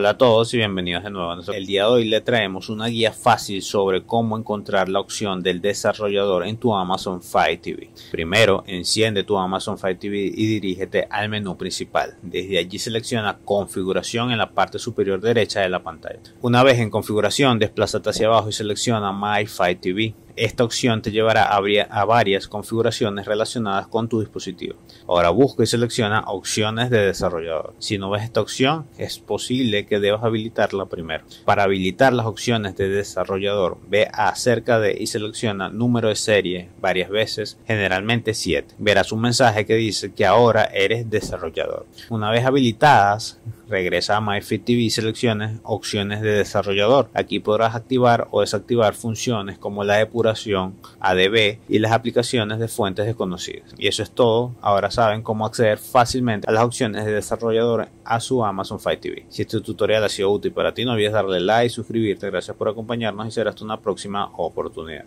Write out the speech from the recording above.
Hola a todos y bienvenidos de nuevo. a El día de hoy le traemos una guía fácil sobre cómo encontrar la opción del desarrollador en tu Amazon Fire TV. Primero, enciende tu Amazon Fire TV y dirígete al menú principal. Desde allí selecciona configuración en la parte superior derecha de la pantalla. Una vez en configuración, desplázate hacia abajo y selecciona My Fire TV. Esta opción te llevará a, varias configuraciones relacionadas con tu dispositivo. Ahora busca y selecciona opciones de desarrollador. Si no ves esta opción, es posible que debas habilitarla primero. Para habilitar las opciones de desarrollador, ve acerca de y selecciona número de serie varias veces, generalmente 7. Verás un mensaje que dice que ahora eres desarrollador. Una vez habilitadas, regresa a MyFit TV y selecciones opciones de desarrollador. Aquí podrás activar o desactivar funciones como la depuración, ADB y las aplicaciones de fuentes desconocidas. Y eso es todo. Ahora saben cómo acceder fácilmente a las opciones de desarrollador a su Amazon Fire TV. Si este tutorial ha sido útil para ti, no olvides darle like, suscribirte. Gracias por acompañarnos y será hasta una próxima oportunidad.